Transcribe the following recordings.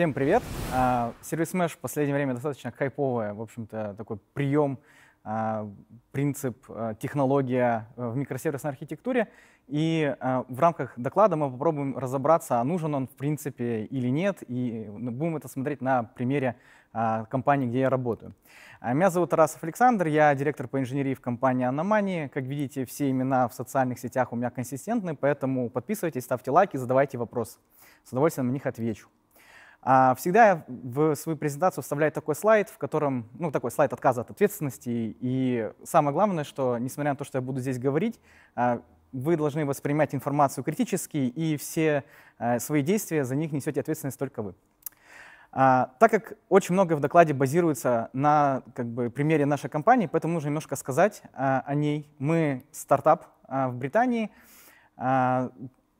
Всем привет! А, сервис Mesh в последнее время достаточно хайповая, в общем-то, такой прием, а, принцип, а, технология э, в микросервисной архитектуре. И в рамках доклада мы попробуем разобраться, нужен он в принципе или нет, и э, будем это смотреть на примере компании, где я работаю. Меня зовут Тарасов Александр, я директор по инженерии в компании Anomani. Как видите, все имена в социальных сетях у меня консистентны, поэтому подписывайтесь, ставьте лайки, задавайте вопросы. С удовольствием на них отвечу. А всегда в свою презентацию вставляю такой слайд, в котором, ну, такой слайд отказа от ответственности. И самое главное, что, несмотря на то, что я буду здесь говорить, а, вы должны воспринимать информацию критически, и все а, свои действия за них несете ответственность только вы. А, так как очень многое в докладе базируется на как бы, примере нашей компании, поэтому нужно немножко сказать а, о ней. Мы стартап а, в Британии,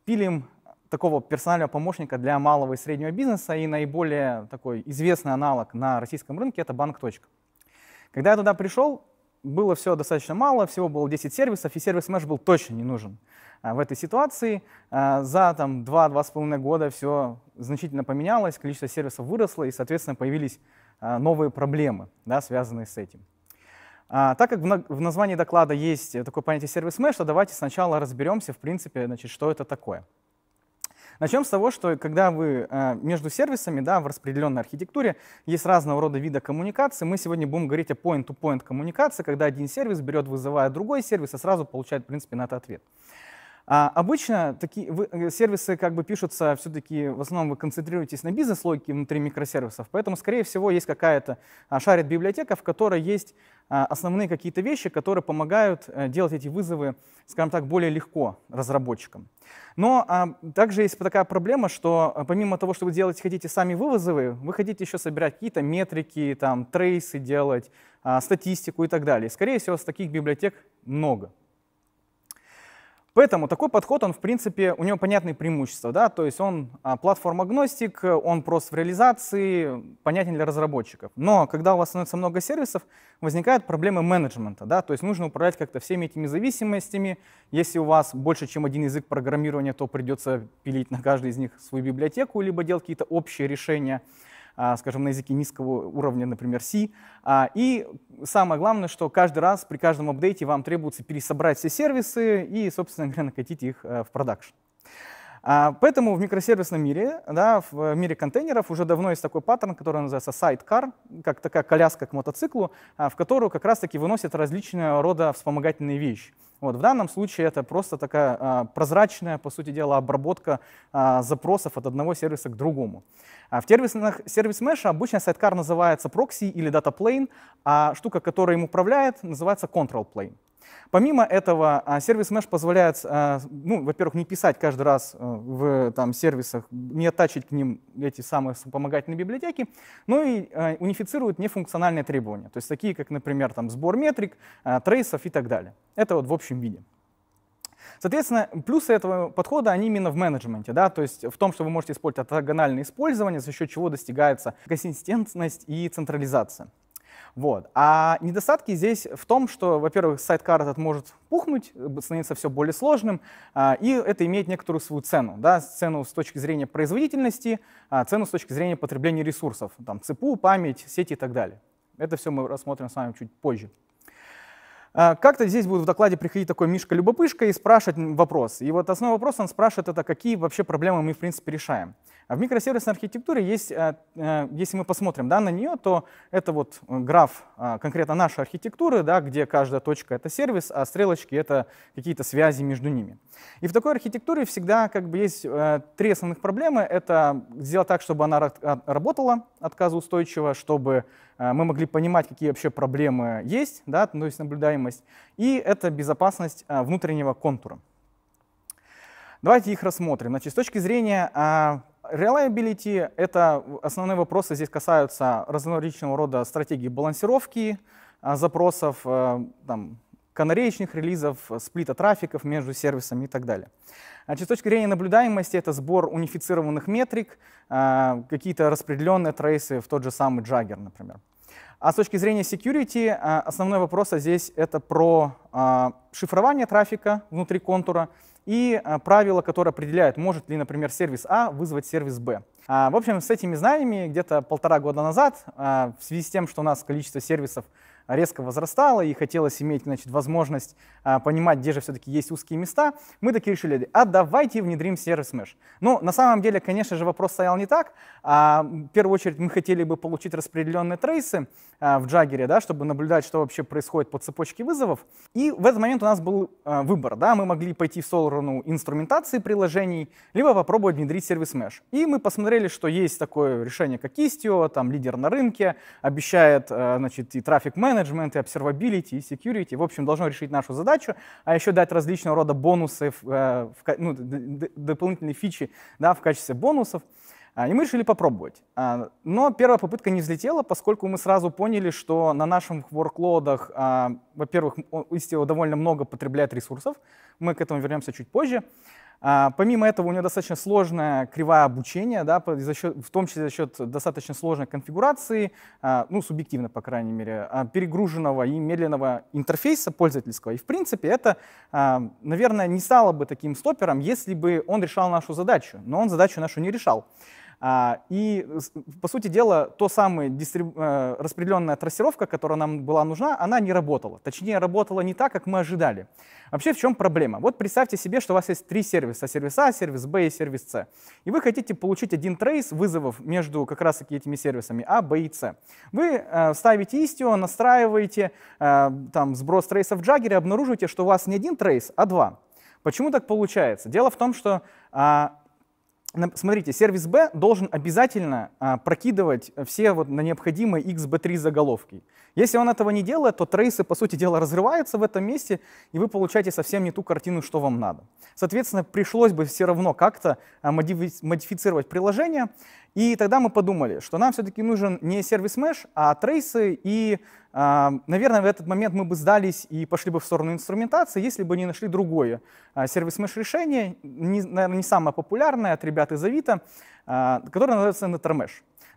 пилим такого персонального помощника для малого и среднего бизнеса, и наиболее такой известный аналог на российском рынке — это банк. Когда я туда пришел, было все достаточно мало, всего было 10 сервисов, и сервис Mesh был точно не нужен а, в этой ситуации. А, за там, 2-2,5 года все значительно поменялось, количество сервисов выросло, и, соответственно, появились а, новые проблемы, да, связанные с этим. так как в, в названии доклада есть такое понятие сервис Mesh, то давайте сначала разберемся, в принципе, значит, что это такое. Начнем с того, что когда вы э, между сервисами, да, в распределенной архитектуре есть разного рода вида коммуникации. Мы сегодня будем говорить о point-to-point -point коммуникации, когда один сервис берет, вызывая другой сервис, и сразу получает, в принципе, на это ответ. А обычно такие вы, э, сервисы как бы пишутся все-таки, в основном вы концентрируетесь на бизнес-логике внутри микросервисов, поэтому, скорее всего, есть какая-то а, шарит библиотека, в которой есть а, основные какие-то вещи, которые помогают а, делать эти вызовы, скажем так, более легко разработчикам. Но а, также есть такая проблема, что э, помимо того, что вы делаете, хотите сами вызовы, вы хотите еще собирать какие-то метрики, там, трейсы делать, а, статистику и так далее. Скорее всего, с таких библиотек много. Поэтому такой подход, он, в принципе, у него понятные преимущества, да, то есть он а, платформ-агностик, он прост в реализации, понятен для разработчиков. Но когда у вас становится много сервисов, возникают проблемы менеджмента, да, то есть нужно управлять как-то всеми этими зависимостями. Если у вас больше, чем один язык программирования, то придется пилить на каждый из них свою библиотеку, либо делать какие-то общие решения. А, скажем, на языке низкого уровня, например, C. А, и самое главное, что каждый раз при каждом апдейте вам требуется пересобрать все сервисы и, собственно говоря, накатить их э, в продакшн. А, поэтому в микросервисном мире, да, в мире контейнеров уже давно есть такой паттерн, который называется sidecar, как такая коляска к мотоциклу, а, в которую как раз-таки выносят различные рода вспомогательные вещи. Вот, в данном случае это просто такая а, прозрачная, по сути дела, обработка а, запросов от одного сервиса к другому. А в сервисных сервис Mesh обычно сайткар называется прокси или data plane, а штука, которая им управляет, называется control plane. Помимо этого, а, сервис Mesh позволяет, а, ну, во-первых, не писать каждый раз э, в там, сервисах, не оттачить к ним эти самые вспомогательные библиотеки, но и а, унифицирует нефункциональные требования, то есть такие, как, например, там, сбор метрик, трейсов и так далее. Это вот в общем виде. Соответственно, плюсы этого подхода, они именно в менеджменте, да, то есть в том, что вы можете использовать ортогональное использование, за счет чего достигается консистентность и централизация. Вот. А недостатки здесь в том, что, во-первых, сайт-кар этот может пухнуть, э, становится все более сложным, а, и это имеет некоторую свою цену. Да? Цену с точки зрения производительности, а, цену с точки зрения потребления ресурсов, там, ЦПУ, память, сети и так далее. Это все мы рассмотрим с вами чуть позже. А, как-то здесь будет в докладе приходить такой Мишка-любопышка и спрашивать вопрос. И вот основной вопрос он спрашивает это, какие вообще проблемы мы, в принципе, решаем. А в микросервисной архитектуре есть, э, э, если мы посмотрим да, на нее, то это вот э, граф а, конкретно нашей архитектуры, да, где каждая точка — это сервис, а стрелочки — это какие-то связи между ними. И в такой архитектуре всегда как бы есть три основных проблемы. Это сделать так, чтобы она а, работала отказоустойчиво, чтобы мы могли понимать, какие вообще проблемы есть, да, то есть наблюдаемость, и это безопасность внутреннего контура. Давайте их рассмотрим. Значит, с точки зрения Reliability — это основные вопросы здесь касаются различного рода стратегий балансировки а, запросов, а, там, канареечных релизов, сплита трафиков между сервисами и так далее. Значит, с точки зрения наблюдаемости это сбор унифицированных метрик, а, какие-то распределенные трейсы в тот же самый Jagger, например. А с точки зрения security, основной вопрос здесь это про шифрование трафика внутри контура, и а, правила, которые определяют, может ли, например, сервис А вызвать сервис Б. А, в общем, с этими знаниями где-то полтора года назад, а, в связи с тем, что у нас количество сервисов резко возрастала, и хотелось иметь значит, возможность а, понимать, где же все-таки есть узкие места, мы такие решили, а давайте внедрим сервис Mesh. Ну, на самом деле, конечно же, вопрос стоял не так. А, в первую очередь мы хотели бы получить распределенные трейсы а, в Джаггере, да, чтобы наблюдать, что вообще происходит по цепочке вызовов. И в этот момент у нас был а, выбор. Да, мы могли пойти в сторону инструментации приложений, либо попробовать внедрить сервис Mesh. И мы посмотрели, что есть такое решение, как Istio, там лидер на рынке, обещает а, значит, и трафик менеджер, менеджмент, и обсервабилити и security. В общем, должно решить нашу задачу, а еще дать различного рода бонусы, в, э, ну, дополнительные фичи да, в качестве бонусов. А, и мы решили попробовать. А, но первая попытка не взлетела, поскольку мы сразу поняли, что на наших ворклодах, а, во-первых, Istio довольно много потребляет ресурсов, мы к этому вернемся чуть позже, а, помимо этого, у него достаточно сложная кривая обучения, да, за счет, в том числе за счет достаточно сложной конфигурации, а, ну, субъективно, по крайней мере, а, перегруженного и медленного интерфейса пользовательского. И, в принципе, это, наверное, не стало бы таким стопером, если бы он решал нашу задачу, но он задачу нашу не решал. А, и, э, по сути дела, то самая дистриб... Э, распределенная трассировка, которая нам была нужна, она не работала. Точнее, работала не так, как мы ожидали. Вообще, в чем проблема? Вот представьте себе, что у вас есть три сервиса. Сервис А, сервис Б и сервис С. И вы хотите получить один трейс вызовов между как раз таки этими сервисами А, Б и С. Вы э, ставите Istio, настраиваете там сброс трейсов в Jagger и обнаруживаете, что у вас не один трейс, а два. Почему так получается? Дело в том, что а, смотрите, сервис B должен обязательно а, прокидывать все вот на необходимые XB3 заголовки. Если он этого не делает, то трейсы, по сути дела, разрываются в этом месте, и вы получаете совсем не ту картину, что вам надо. Соответственно, пришлось бы все равно как-то а, модифицировать приложение, и тогда мы подумали, что нам все-таки нужен не сервис Меш, а трейсы и Наверное, в этот момент мы бы сдались и пошли бы в сторону инструментации, если бы не нашли другое а, сервис меш решение, наверное, не самое популярное от ребят из Авито, а, которое называется Netermesh.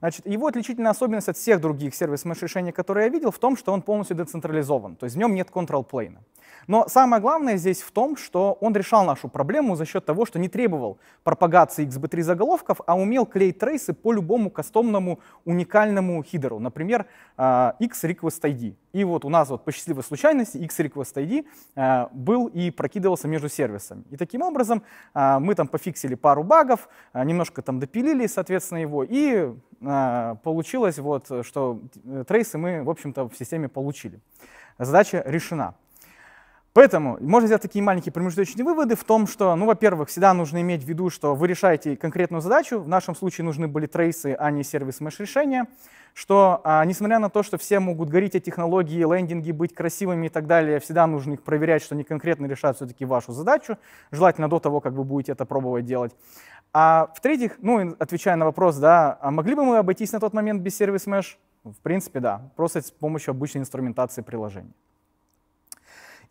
Значит, его отличительная особенность от всех других сервисных решений, которые я видел, в том, что он полностью децентрализован, то есть в нем нет контрол-плейна. Но самое главное здесь в том, что он решал нашу проблему за счет того, что не требовал пропагации XB3 заголовков, а умел клеить трейсы по любому кастомному уникальному хидеру, например, а, X request ID. И вот у нас вот по счастливой случайности X-Request ID э, был и прокидывался между сервисами. И таким образом э, мы там пофиксили пару багов, э, немножко там допилили, соответственно, его, и получилось вот, что трейсы мы, в общем-то, в системе получили. Задача решена. Поэтому можно сделать такие маленькие промежуточные выводы в том, что, ну, во-первых, всегда нужно иметь в виду, что вы решаете конкретную задачу. В нашем случае нужны были трейсы, а не сервис меш-решения. Что, а, несмотря на то, что все могут гореть о технологии, лендинги, быть красивыми и так далее, всегда нужно их проверять, что они конкретно решают все-таки вашу задачу, желательно до того, как вы будете это пробовать делать. А в-третьих, ну, отвечая на вопрос, да, а могли бы мы обойтись на тот момент без сервис меш? В принципе, да, просто с помощью обычной инструментации приложения.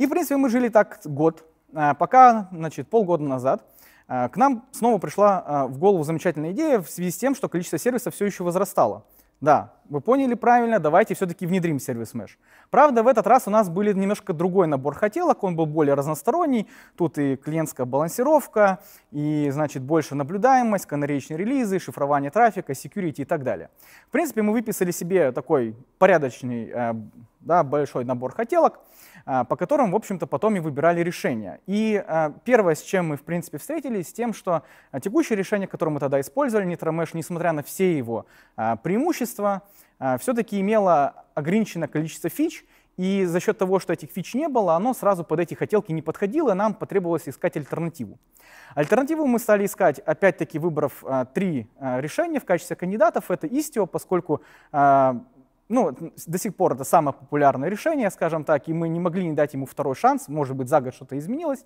И, в принципе, мы жили так год, а, пока, значит, полгода назад а, к нам снова пришла а, в голову замечательная идея в связи с тем, что количество сервисов все еще возрастало. Да, вы поняли правильно, давайте все-таки внедрим сервис Mesh. Правда, в этот раз у нас был немножко другой набор хотелок, он был более разносторонний. Тут и клиентская балансировка, и, значит, больше наблюдаемость, канареечные релизы, шифрование трафика, security и так далее. В принципе, мы выписали себе такой порядочный, э, да, большой набор хотелок. А, по которым, в общем-то, потом и выбирали решение. И а, первое, с чем мы, в принципе, встретились, с тем, что а, текущее решение, которое мы тогда использовали, NitroMesh, несмотря на все его преимущества, все-таки имело ограниченное количество фич, и за счет того, что этих фич не было, оно сразу под эти хотелки не подходило, и нам потребовалось искать альтернативу. Альтернативу мы стали искать, опять-таки, выбрав а, три а, решения в качестве кандидатов. Это Istio, поскольку а, ну, до сих пор это самое популярное решение, скажем так, и мы не могли не дать ему второй шанс, может быть, за год что-то изменилось.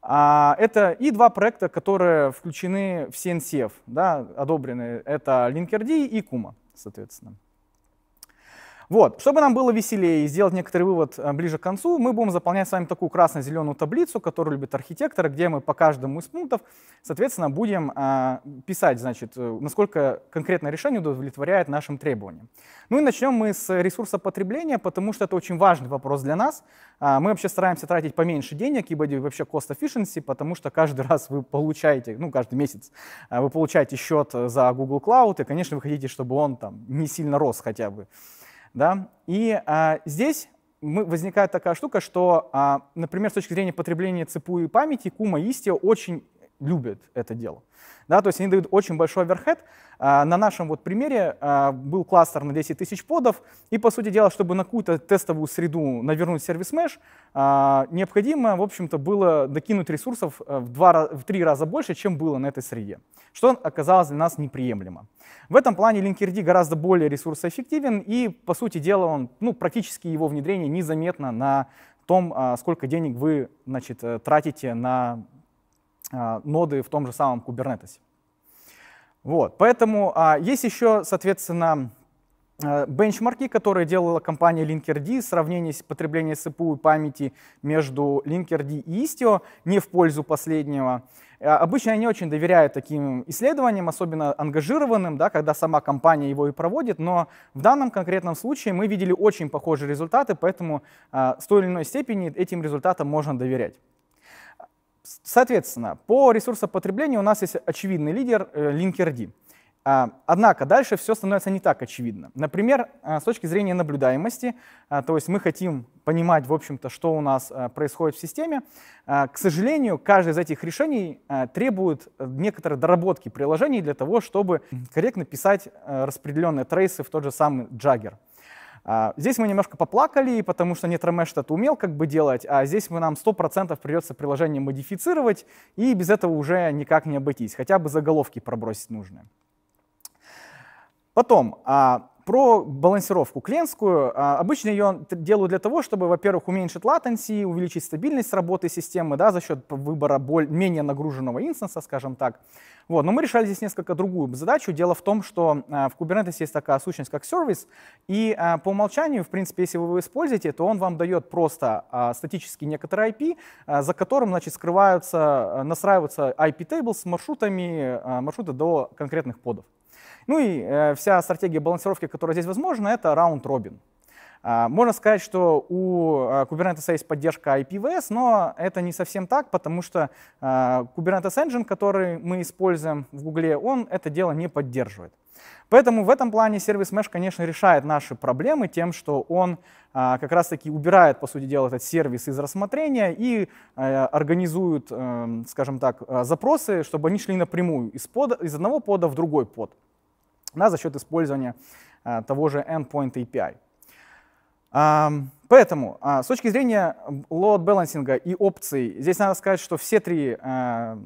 А, это и два проекта, которые включены в CNCF, да, одобрены, это Linkerd и Kuma, соответственно. Вот. Чтобы нам было веселее и сделать некоторый вывод э, ближе к концу, мы будем заполнять с вами такую красно-зеленую таблицу, которую любят архитекторы, где мы по каждому из пунктов, соответственно, будем э, писать, значит, э, насколько конкретное решение удовлетворяет нашим требованиям. Ну и начнем мы с ресурса потребления, потому что это очень важный вопрос для нас. Мы вообще стараемся тратить поменьше денег, ибо вообще cost efficiency, потому что каждый раз вы получаете, ну, каждый месяц вы получаете счет за Google Cloud, и, конечно, вы хотите, чтобы он там не сильно рос хотя бы. Да? И а, здесь мы, возникает такая штука, что, а, например, с точки зрения потребления цепу и памяти, Кума и Истио очень любят это дело. Да, то есть они дают очень большой оверхед. А, на нашем вот примере а, был кластер на 10 тысяч подов, и, по сути дела, чтобы на какую-то тестовую среду навернуть сервис mesh, а, необходимо, в общем-то, было докинуть ресурсов в, два, в три раза больше, чем было на этой среде, что оказалось для нас неприемлемо. В этом плане Linkerd гораздо более ресурсоэффективен, и, по сути дела, он, ну, практически его внедрение незаметно на том, сколько денег вы значит, э, тратите на Э, ноды в том же самом Kubernetes. Вот, поэтому а, есть еще, соответственно, э, бенчмарки, которые делала компания Linkerd, сравнение потребления CPU и памяти между Linkerd и Istio не в пользу последнего. Э, обычно они очень доверяют таким исследованиям, особенно ангажированным, да, когда сама компания его и проводит, но в данном конкретном случае мы видели очень похожие результаты, поэтому э, с той или иной степени этим результатам можно доверять. Соответственно, по ресурсопотреблению у нас есть очевидный лидер э, Linkerd. А, однако дальше все становится не так очевидно. Например, а, с точки зрения наблюдаемости, а, то есть мы хотим понимать, в общем-то, что у нас происходит в системе. К сожалению, каждое из этих решений требует некоторой доработки приложений для того, чтобы корректно писать э, распределенные трейсы в тот же самый Jagger. А, здесь мы немножко поплакали, потому что Netramesh это умел как бы делать, а здесь мы нам 100% придется приложение модифицировать, и без этого уже никак не обойтись, хотя бы заголовки пробросить нужные. Потом, а, про балансировку клиентскую. А, обычно ее делаю для того, чтобы, во-первых, уменьшить латенси, увеличить стабильность работы системы да, за счет выбора более, менее нагруженного инстанса, скажем так. Вот. Но мы решали здесь несколько другую задачу. Дело в том, что а, в Kubernetes есть такая сущность, как сервис, и а, по умолчанию, в принципе, если вы его используете, то он вам дает просто статически некоторый IP, за которым значит, скрываются, настраиваются IP-тейбл с маршрутами, маршруты до конкретных подов. Ну и э, вся стратегия балансировки, которая здесь возможна, это раунд-робин. А, можно сказать, что у э, Kubernetes есть поддержка IPVS, но это не совсем так, потому что э, Kubernetes Engine, который мы используем в Google, он это дело не поддерживает. Поэтому в этом плане сервис Mesh, конечно, решает наши проблемы тем, что он как раз-таки убирает, по сути дела, этот сервис из рассмотрения и организует, эм, скажем так, запросы, чтобы они шли напрямую из, пода, из одного пода в другой под да, за счет использования а, того же endpoint API. А, поэтому а, с точки зрения load balancing и опций, здесь надо сказать, что все три, а,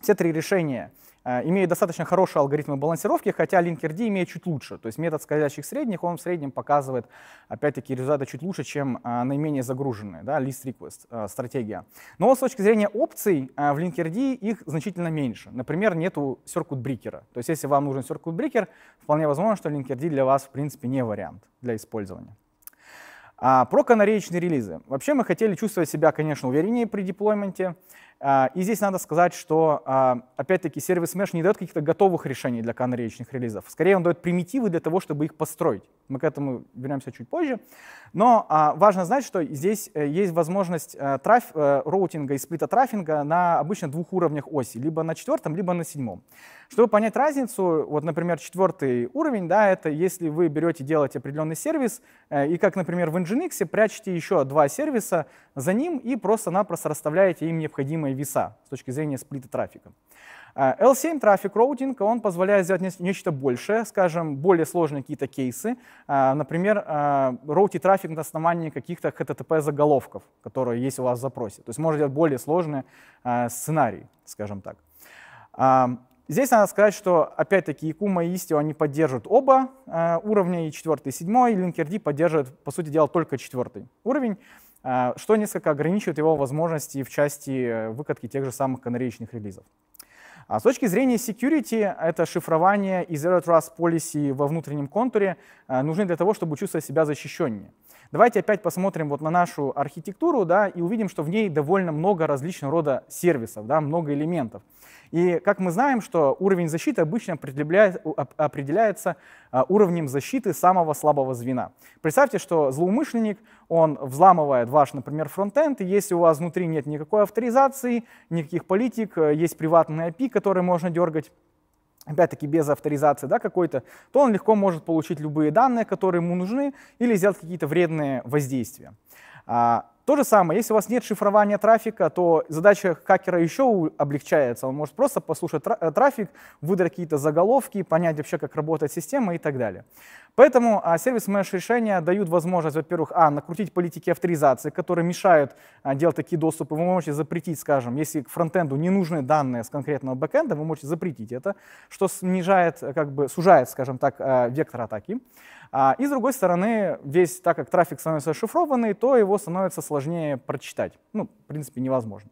все три решения — Э, имеет достаточно хорошие алгоритмы балансировки, хотя Linkerd имеет чуть лучше. То есть метод скользящих средних, он в среднем показывает, опять-таки, результаты чуть лучше, чем э, наименее загруженные, да, list request э, стратегия. Но с точки зрения опций в Linkerd их значительно меньше. Например, нету circuit брикера. То есть если вам нужен circuit брикер, вполне возможно, что Linkerd для вас, в принципе, не вариант для использования. А про канареечные релизы. Вообще мы хотели чувствовать себя, конечно, увереннее при деплойменте. А, и здесь надо сказать, что, а, опять-таки, сервис Mesh не дает каких-то готовых решений для канареечных релизов. Скорее, он дает примитивы для того, чтобы их построить. Мы к этому вернемся чуть позже. Но а, важно знать, что здесь э, есть возможность э, траф, э, роутинга и сплита трафинга на обычно двух уровнях оси, либо на четвертом, либо на седьмом. Чтобы понять разницу, вот, например, четвертый уровень, да, это если вы берете, делать определенный сервис, и как, например, в Nginx прячете еще два сервиса за ним и просто-напросто расставляете им необходимые самые веса с точки зрения сплита трафика. L7 э, трафик роутинг, он позволяет сделать нечто большее, скажем, более сложные какие-то кейсы. Э, например, э, роути трафик на основании каких-то HTTP заголовков, которые есть у вас в запросе. То есть можно делать более сложные сценарии, скажем так. Здесь надо сказать, что опять-таки Якума и Istio они поддерживают оба э, уровня, и 4 и 7, и Linkerd поддерживает, по сути дела, только четвертый уровень. А, что несколько ограничивает его возможности в части э, выкатки тех же самых канареечных релизов. А с точки зрения security, это шифрование и Zero Trust Policy во внутреннем контуре э, нужны для того, чтобы чувствовать себя защищеннее. Давайте опять посмотрим вот на нашу архитектуру да, и увидим, что в ней довольно много различного рода сервисов, да, много элементов. И как мы знаем, что уровень защиты обычно определяется а, уровнем защиты самого слабого звена. Представьте, что злоумышленник, он взламывает ваш, например, фронтенд, и если у вас внутри нет никакой авторизации, никаких политик, э, есть приватный API, который можно дергать, опять-таки без авторизации да, какой-то, то он легко может получить любые данные, которые ему нужны, или сделать какие-то вредные воздействия. А, то же самое, если у вас нет шифрования трафика, то задача хакера еще облегчается. Он может просто послушать э, трафик, выдрать какие-то заголовки, понять вообще, как работает система и так далее. Поэтому а, сервис-меш решения дают возможность, во-первых, а, накрутить политики авторизации, которые мешают а, делать такие доступы. Вы можете запретить, скажем, если к фронтенду не нужны данные с конкретного бэкенда, вы можете запретить это, что снижает, э, как бы сужает, скажем так, э, вектор атаки. А, и с другой стороны, весь, так как трафик становится шифрованный, то его становится сложнее прочитать. Ну, в принципе, невозможно.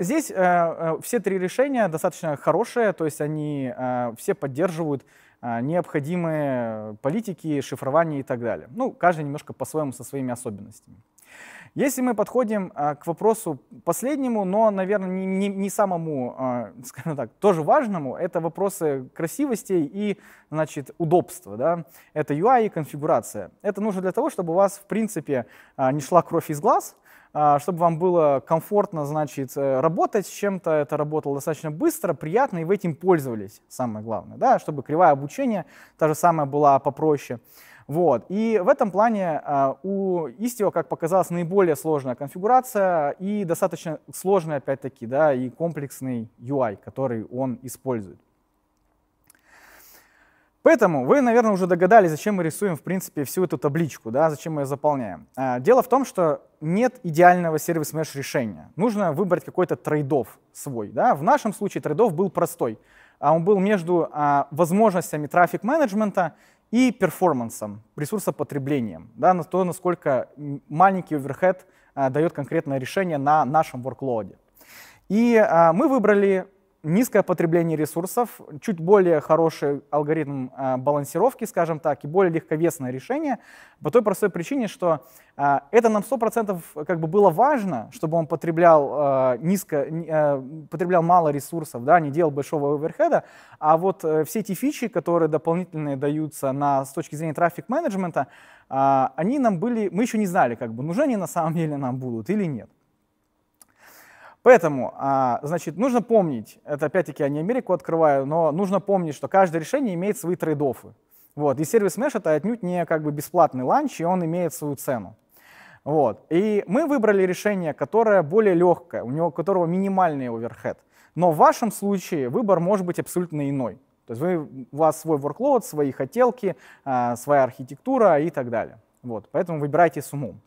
Здесь э, э, все три решения достаточно хорошие, то есть они э, все поддерживают э, необходимые политики, шифрование и так далее. Ну, каждый немножко по-своему со своими особенностями. Если мы подходим а, к вопросу последнему, но, наверное, не, не, не самому, а, скажем так, тоже важному, это вопросы красивостей и, значит, удобства. Да? Это UI и конфигурация. Это нужно для того, чтобы у вас, в принципе, а, не шла кровь из глаз, чтобы вам было комфортно, значит, э, работать с чем-то, это работало достаточно быстро, приятно, и вы этим пользовались, самое главное, да, чтобы кривая обучения та же самая была попроще. Вот. И в этом плане а, у Istio, как показалось, наиболее сложная конфигурация и достаточно сложный, опять-таки, да, и комплексный UI, который он использует. Поэтому вы, наверное, уже догадались, зачем мы рисуем, в принципе, всю эту табличку, да, зачем мы ее заполняем. А, дело в том, что нет идеального сервис меш решения. Нужно выбрать какой-то трейдов свой. Да. В нашем случае трейдов был простой. А он был между возможностями трафик-менеджмента и перформансом, ресурсопотреблением, да, на то, насколько маленький оверхед а, дает конкретное решение на нашем workload. И а, мы выбрали низкое потребление ресурсов, чуть более хороший алгоритм э, балансировки, скажем так, и более легковесное решение по той простой причине, что э, это нам 100% как бы было важно, чтобы он потреблял, э, низко, потреблял мало ресурсов, да, не делал большого оверхеда, а вот все эти фичи, которые дополнительные даются на, с точки зрения трафик-менеджмента, они нам были, мы еще не знали, как бы, нужны они на самом деле нам будут или нет. Поэтому, а, значит, нужно помнить, это опять-таки я не Америку открываю, но нужно помнить, что каждое решение имеет свои трейд -оффы. Вот. И сервис Mesh это отнюдь не как бы бесплатный ланч, и он имеет свою цену. Вот. И мы выбрали решение, которое более легкое, у него, у которого минимальный оверхед. Но в вашем случае выбор может быть абсолютно иной. То есть вы, у вас свой workload, свои хотелки, э, своя архитектура и так далее. Вот. Поэтому выбирайте с умом.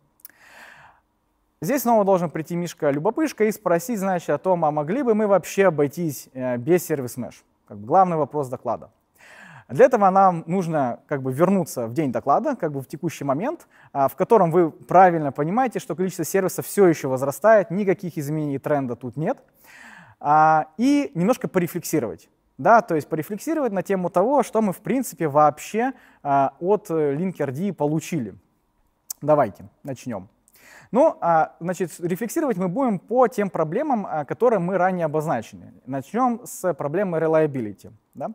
Здесь снова должен прийти Мишка-любопышка и спросить, значит, о том, а могли бы мы вообще обойтись э, без сервис Mesh? Как бы главный вопрос доклада. Для этого нам нужно как бы вернуться в день доклада, как бы в текущий момент, а, в котором вы правильно понимаете, что количество сервисов все еще возрастает, никаких изменений тренда тут нет, а, и немножко порефлексировать. Да, то есть порефлексировать на тему того, что мы в принципе вообще а, от э, Linkerd получили. Давайте начнем. Ну, а, значит, рефлексировать мы будем по тем проблемам, а, которые мы ранее обозначили. Начнем с проблемы reliability. Да?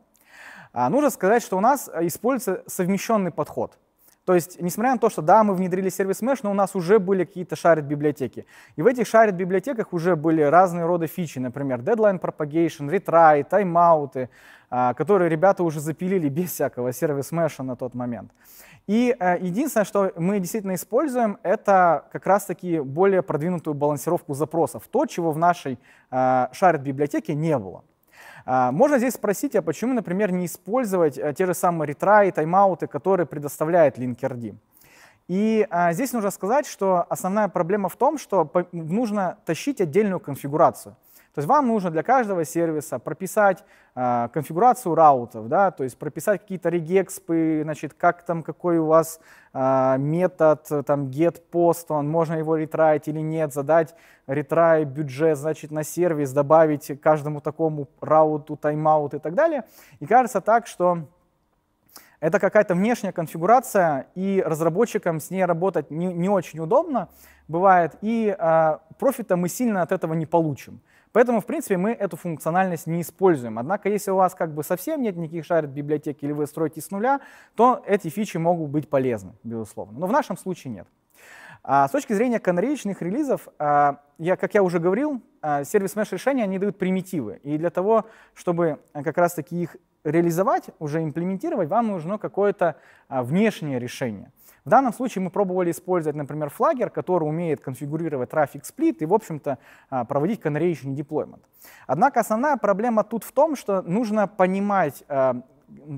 А, нужно сказать, что у нас а, используется совмещенный подход – то есть, несмотря на то, что да, мы внедрили сервис Mesh, но у нас уже были какие-то шарит библиотеки. И в этих шарит библиотеках уже были разные роды фичи, например, deadline propagation, retry, тайм которые ребята уже запилили без всякого сервис Mesh на тот момент. И э, единственное, что мы действительно используем, это как раз-таки более продвинутую балансировку запросов, то, чего в нашей э, Shared библиотеке не было. Э, можно здесь спросить, а почему, например, не использовать э, те же самые ретраи, тайм-ауты, которые предоставляет Linkerd? И а, здесь нужно сказать, что основная проблема в том, что нужно тащить отдельную конфигурацию. То есть вам нужно для каждого сервиса прописать э, конфигурацию раутов, да, то есть прописать какие-то регекспы, значит, как там, какой у вас э, метод, там, get, post, он, можно его ретрайт или нет, задать ретрай бюджет, значит, на сервис, добавить каждому такому рауту тайм-аут и так далее. И кажется так, что это какая-то внешняя конфигурация, и разработчикам с ней работать не, не очень удобно бывает, и э, профита мы сильно от этого не получим. Поэтому, в принципе, мы эту функциональность не используем. Однако, если у вас как бы совсем нет никаких шарит библиотеки или вы строите с нуля, то эти фичи могут быть полезны, безусловно. Но в нашем случае нет. А, с точки зрения канареечных релизов, а, я, как я уже говорил, а, сервис меш решения они дают примитивы. И для того, чтобы а, как раз-таки их реализовать, уже имплементировать, вам нужно какое-то а, внешнее решение. В данном случае мы пробовали использовать, например, флагер, который умеет конфигурировать трафик сплит и, в общем-то, а, проводить conneration деплоймент. Однако основная проблема тут в том, что нужно понимать, а,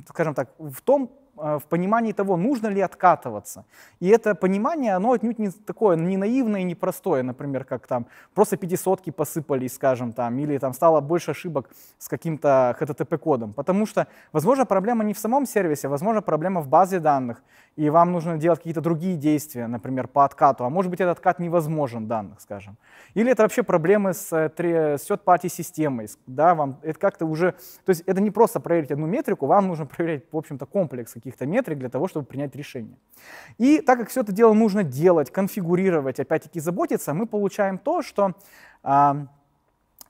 скажем так, в том, а, в понимании того, нужно ли откатываться. И это понимание, оно отнюдь не такое, не наивное и непростое, например, как там просто пятисотки посыпались, скажем, там, или там стало больше ошибок с каким-то HTTP-кодом. Потому что, возможно, проблема не в самом сервисе, возможно, проблема в базе данных, и вам нужно делать какие-то другие действия, например, по откату, а может быть, этот откат невозможен данных, скажем. Или это вообще проблемы с, э, с third-party системой, да, вам это как-то уже, то есть это не просто проверить одну метрику, вам нужно проверять, в общем-то, комплекс каких каких-то метрик для того, чтобы принять решение. И так как все это дело нужно делать, конфигурировать, опять-таки заботиться, мы получаем то, что, а,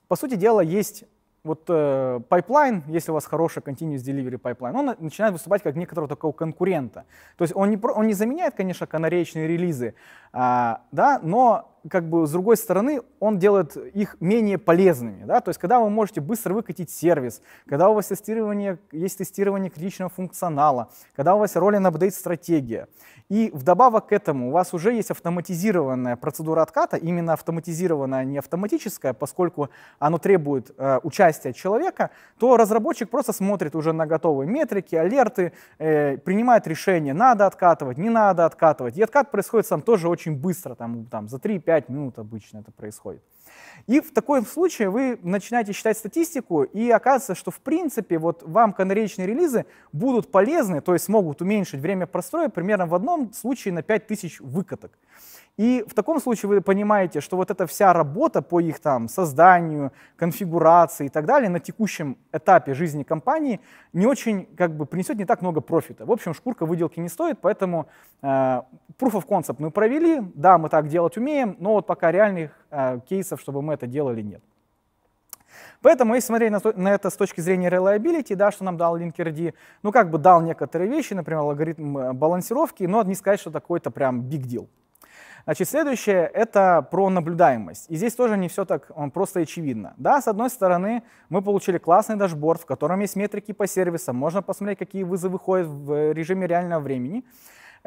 по сути дела, есть вот э, пайплайн, если у вас хороший continuous delivery пайплайн, он начинает выступать как некоторого такого конкурента. То есть он не, он не заменяет, конечно, канареечные релизы, а, да, но как бы с другой стороны, он делает их менее полезными. Да? То есть, когда вы можете быстро выкатить сервис, когда у вас тестирование, есть тестирование критичного функционала, когда у вас роли на апдейт стратегия. И вдобавок к этому у вас уже есть автоматизированная процедура отката, именно автоматизированная, а не автоматическая, поскольку оно требует э, участия человека, то разработчик просто смотрит уже на готовые метрики, алерты, э, принимает решение, надо откатывать, не надо откатывать. И откат происходит сам тоже очень быстро, там, там за 3 5 минут обычно это происходит. И в таком случае вы начинаете считать статистику, и оказывается, что в принципе вот вам канаречные релизы будут полезны, то есть могут уменьшить время простроя примерно в одном случае на 5000 выкаток. И в таком случае вы понимаете, что вот эта вся работа по их там созданию, конфигурации и так далее на текущем этапе жизни компании не очень как бы принесет не так много профита. В общем, шкурка выделки не стоит, поэтому э, proof of concept мы провели, да, мы так делать умеем, но вот пока реальных э, кейсов, чтобы мы это делали, нет. Поэтому, если смотреть на, на это с точки зрения reliability, да, что нам дал Linkerd, ну как бы дал некоторые вещи, например, алгоритм э, балансировки, но не сказать, что такой-то прям big deal. Значит, следующее — это про наблюдаемость. И здесь тоже не все так э, просто и очевидно. Да, с одной стороны, мы получили классный дашборд, в котором есть метрики по сервисам, можно посмотреть, какие вызовы ходят в э, режиме реального времени.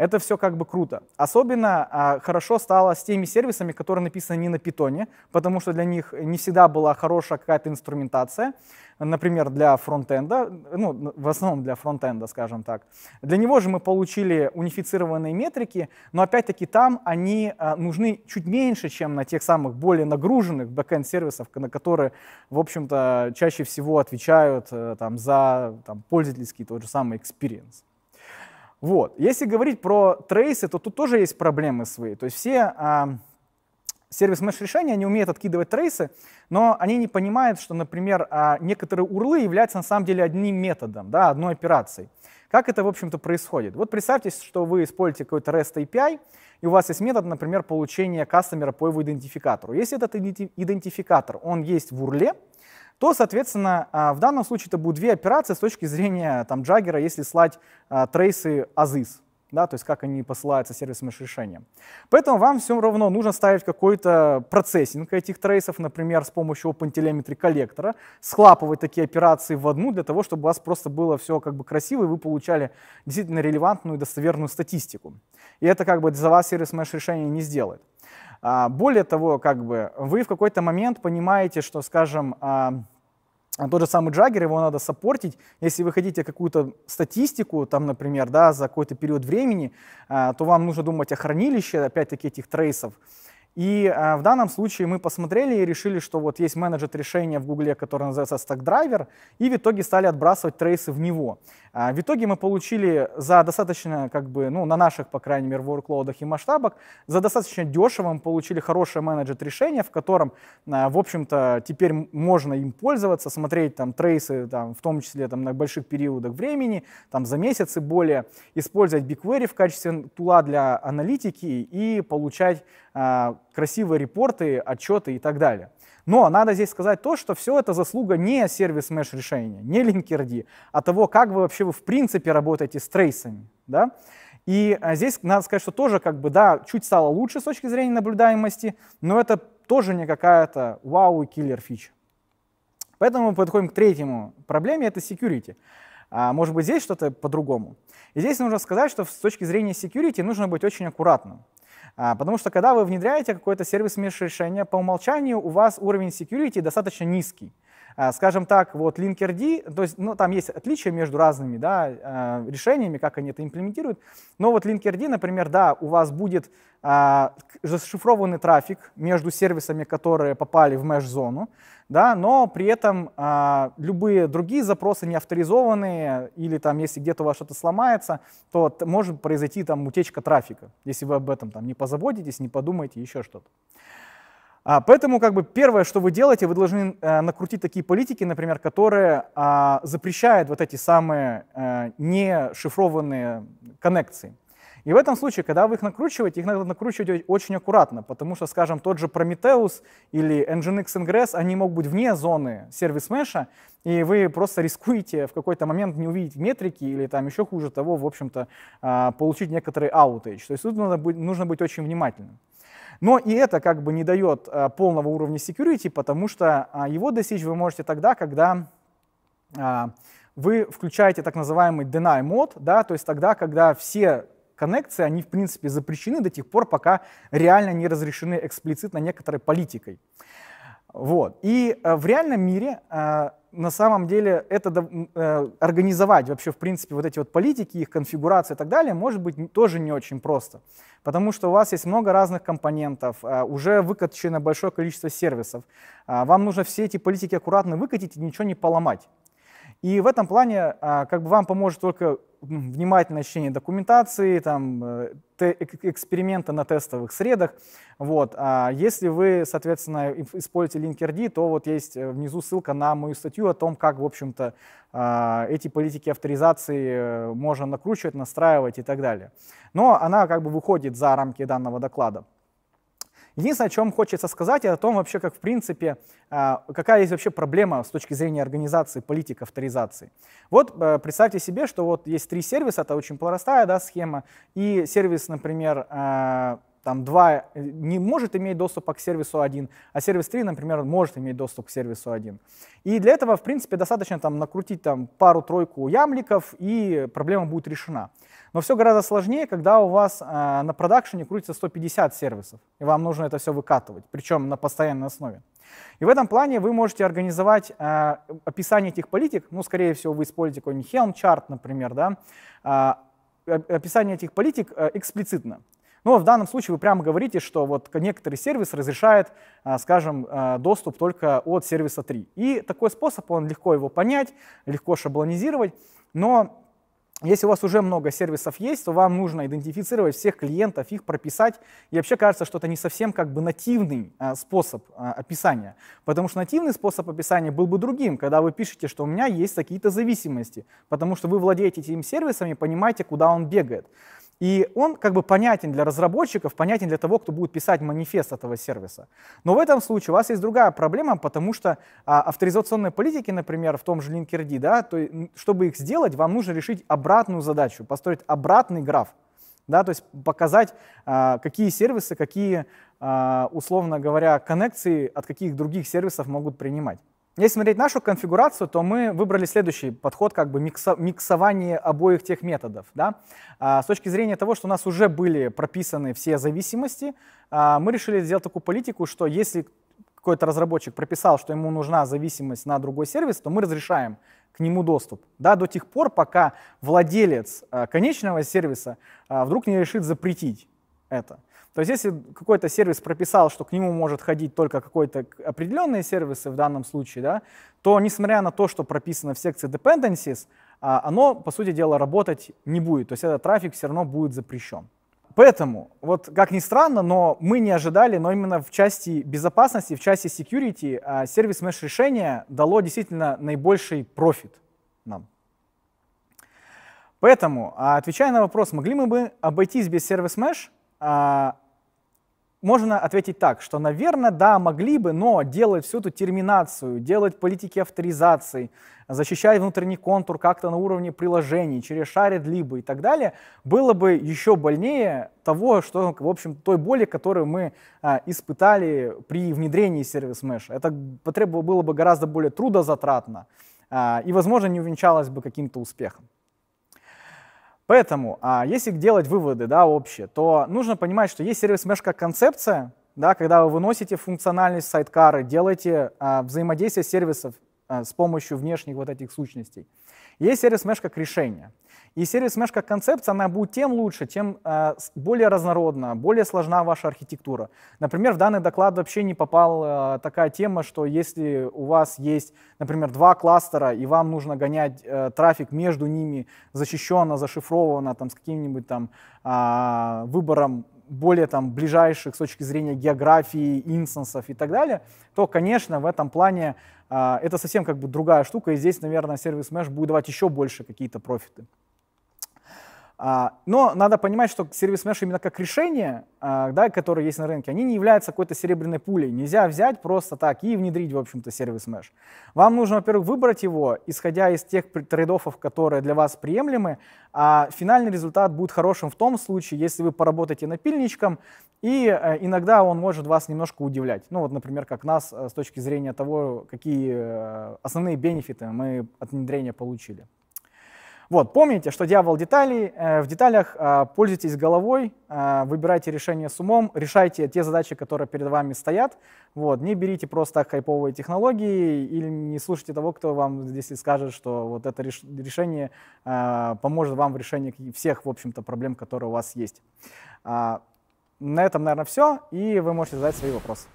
Это все как бы круто. Особенно а, хорошо стало с теми сервисами, которые написаны не на питоне, потому что для них не всегда была хорошая какая-то инструментация. Например, для фронтенда, ну, в основном для фронтенда, скажем так. Для него же мы получили унифицированные метрики, но опять-таки там они а, нужны чуть меньше, чем на тех самых более нагруженных бэкэнд-сервисов, на которые, в общем-то, чаще всего отвечают а, там, за там, пользовательский тот же самый experience. Вот. Если говорить про трейсы, то тут тоже есть проблемы свои. То есть все а, сервис меш решения, они умеют откидывать трейсы, но они не понимают, что, например, а, некоторые урлы являются на самом деле одним методом, да, одной операцией. Как это, в общем-то, происходит? Вот представьте, что вы используете какой-то REST API, и у вас есть метод, например, получения кастомера по его идентификатору. Если этот идентификатор, он есть в урле, то, соответственно, а, в данном случае это будут две операции с точки зрения там, джаггера, если слать а, трейсы ASIS, да, то есть как они посылаются сервисным решением. Поэтому вам все равно нужно ставить какой-то процессинг этих трейсов, например, с помощью OpenTelemetry коллектора, схлапывать такие операции в одну для того, чтобы у вас просто было все как бы красиво, и вы получали действительно релевантную и достоверную статистику. И это как бы за вас сервис меш решение не сделает. А, более того, как бы вы в какой-то момент понимаете, что, скажем, а, тот же самый Джаггер, его надо сопортить Если вы хотите какую-то статистику, там, например, да, за какой-то период времени, а, то вам нужно думать о хранилище, опять-таки, этих трейсов. И э, в данном случае мы посмотрели и решили, что вот есть менеджер решения в Гугле, который называется Stack Driver, и в итоге стали отбрасывать трейсы в него. А, в итоге мы получили за достаточно, как бы, ну, на наших, по крайней мере, ворклоудах и масштабах, за достаточно дешево мы получили хорошее менеджер-решение, в котором, а, в общем-то, теперь можно им пользоваться, смотреть там трейсы, там, в том числе там, на больших периодах времени, там, за месяц и более, использовать BigQuery в качестве тула для аналитики и получать а, красивые репорты, отчеты и так далее. Но надо здесь сказать то, что все это заслуга не сервис меш решения, не Linkerd, а того, как вы вообще вы в принципе работаете с трейсами. Да? И а, здесь надо сказать, что тоже как бы, да, чуть стало лучше с точки зрения наблюдаемости, но это тоже не какая-то вау и киллер фича. Поэтому мы подходим к третьему проблеме, это security. А может быть, здесь что-то по-другому. И здесь нужно сказать, что с точки зрения security нужно быть очень аккуратным. А, потому что когда вы внедряете какой-то сервис меж решения, по умолчанию у вас уровень security достаточно низкий. А, скажем так, вот Linkerd, то есть, ну, там есть отличия между разными да, а, решениями, как они это имплементируют, но вот Linkerd, например, да, у вас будет а, зашифрованный трафик между сервисами, которые попали в меш-зону, да, но при этом а, любые другие запросы не авторизованные, или там, если где-то у вас что-то сломается, то может произойти там утечка трафика, если вы об этом там не позаботитесь, не подумаете, еще что-то. А, поэтому как бы первое, что вы делаете, вы должны э, накрутить такие политики, например, которые э, запрещают вот эти самые э, не коннекции. И в этом случае, когда вы их накручиваете, их надо накручивать очень аккуратно, потому что, скажем, тот же Prometheus или Nginx Ingress, они могут быть вне зоны сервис меша, и вы просто рискуете в какой-то момент не увидеть метрики или там еще хуже того, в общем-то, а, получить некоторые аутейдж. То есть тут надо нужно быть очень внимательным. Но и это как бы не дает э, полного уровня security, потому что а, его достичь вы можете тогда, когда а, вы включаете так называемый deny mode, да, то есть тогда, когда все коннекции, они в принципе запрещены до тех пор, пока реально не разрешены эксплицитно некоторой политикой. Вот. И э, в реальном мире э, на самом деле это э, организовать вообще, в принципе, вот эти вот политики, их конфигурации и так далее, может быть тоже не очень просто. Потому что у вас есть много разных компонентов, э, уже выкачено большое количество сервисов. Э, вам нужно все эти политики аккуратно выкатить и ничего не поломать. И в этом плане а, как бы вам поможет только ну, внимательное чтение документации, там, э, эксперимента на тестовых средах. Вот. А если вы, соответственно, используете Linkerd, то вот есть э, внизу ссылка на мою статью о том, как, в общем-то, а, эти политики авторизации э, можно накручивать, настраивать и так далее. Но она как бы выходит за рамки данного доклада. Единственное, о чем хочется сказать, это о том вообще, как в принципе, а, какая есть вообще проблема с точки зрения организации политик авторизации. Вот э, представьте себе, что вот есть три сервиса, это очень простая да, схема, и сервис, например, а, там два э, не может иметь доступа к сервису 1, а сервис 3, например, может иметь доступ к сервису 1. А и для этого, в принципе, достаточно там накрутить там пару-тройку ямликов, и проблема будет решена. Но все гораздо сложнее, когда у вас э, на продакшене крутится 150 сервисов, и вам нужно это все выкатывать, причем на постоянной основе. И в этом плане вы можете организовать э, описание этих политик, ну, скорее всего, вы используете какой-нибудь Helm Chart, например, да, э, описание этих политик э, эксплицитно. Но в данном случае вы прямо говорите, что вот некоторый сервис разрешает, скажем, э, доступ только от сервиса 3. И такой способ, он легко его понять, легко шаблонизировать, но если у вас уже много сервисов есть, то вам нужно идентифицировать всех клиентов, их прописать. И вообще кажется, что это не совсем как бы нативный э, способ э, описания. Потому что нативный способ описания был бы другим, когда вы пишете, что у меня есть какие-то зависимости. Потому что вы владеете этими сервисами и понимаете, куда он бегает. И он как бы понятен для разработчиков, понятен для того, кто будет писать манифест этого сервиса. Но в этом случае у вас есть другая проблема, потому что а, авторизационные политики, например, в том же Linkerd, да, то, чтобы их сделать, вам нужно решить обратную задачу, построить обратный граф, да, то есть показать, а, какие сервисы, какие, а, условно говоря, коннекции от каких других сервисов могут принимать. Если смотреть нашу конфигурацию, то мы выбрали следующий подход, как бы миксо миксование обоих тех методов. Да? А, с точки зрения того, что у нас уже были прописаны все зависимости, а, мы решили сделать такую политику, что если какой-то разработчик прописал, что ему нужна зависимость на другой сервис, то мы разрешаем к нему доступ. Да, до тех пор, пока владелец а, конечного сервиса а, вдруг не решит запретить это. То есть если какой-то сервис прописал, что к нему может ходить только какой-то определенные сервисы в данном случае, да, то несмотря на то, что прописано в секции dependencies, а, оно, по сути дела, работать не будет. То есть этот трафик все равно будет запрещен. Поэтому, вот как ни странно, но мы не ожидали, но именно в части безопасности, в части security а, сервис mesh решение дало действительно наибольший профит нам. Поэтому, а, отвечая на вопрос, могли мы бы обойтись без сервис mesh, а, можно ответить так, что, наверное, да, могли бы, но делать всю эту терминацию, делать политики авторизации, защищать внутренний контур как-то на уровне приложений, через шарит либо и так далее, было бы еще больнее того, что, в общем, той боли, которую мы а, испытали при внедрении сервис Mesh. Это потребовало было бы гораздо более трудозатратно а, и, возможно, не увенчалось бы каким-то успехом. Поэтому, а, если делать выводы да, общие, то нужно понимать, что есть сервис mesh концепция, да, когда вы выносите функциональность сайткары, делаете а, взаимодействие сервисов а, с помощью внешних вот этих сущностей. Есть сервис mesh как решение. И сервис mesh как концепция, она будет тем лучше, тем э, более разнородна, более сложна ваша архитектура. Например, в данный доклад вообще не попала э, такая тема, что если у вас есть, например, два кластера, и вам нужно гонять э, трафик между ними защищенно, зашифрованно, там, с каким-нибудь там э, выбором более там ближайших с точки зрения географии, инстансов и так далее, то, конечно, в этом плане а, это совсем как бы другая штука, и здесь, наверное, сервис Mesh будет давать еще больше какие-то профиты. А, но надо понимать, что сервис меш именно как решение, а, да, которое есть на рынке, они не являются какой-то серебряной пулей. Нельзя взять просто так и внедрить, в общем-то, сервис меш Вам нужно, во-первых, выбрать его, исходя из тех трейдофов, которые для вас приемлемы, а финальный результат будет хорошим в том случае, если вы поработаете напильничком, и э, иногда он может вас немножко удивлять. Ну вот, например, как нас э, с точки зрения того, какие э, основные бенефиты мы от внедрения получили. Вот, помните, что дьявол деталей, э, в деталях, э, пользуйтесь головой, э, выбирайте решение с умом, решайте те задачи, которые перед вами стоят, вот, не берите просто так хайповые технологии или не слушайте того, кто вам здесь скажет, что вот это реш решение э, поможет вам в решении всех, в общем-то, проблем, которые у вас есть. Э, на этом, наверное, все, и вы можете задать свои вопросы.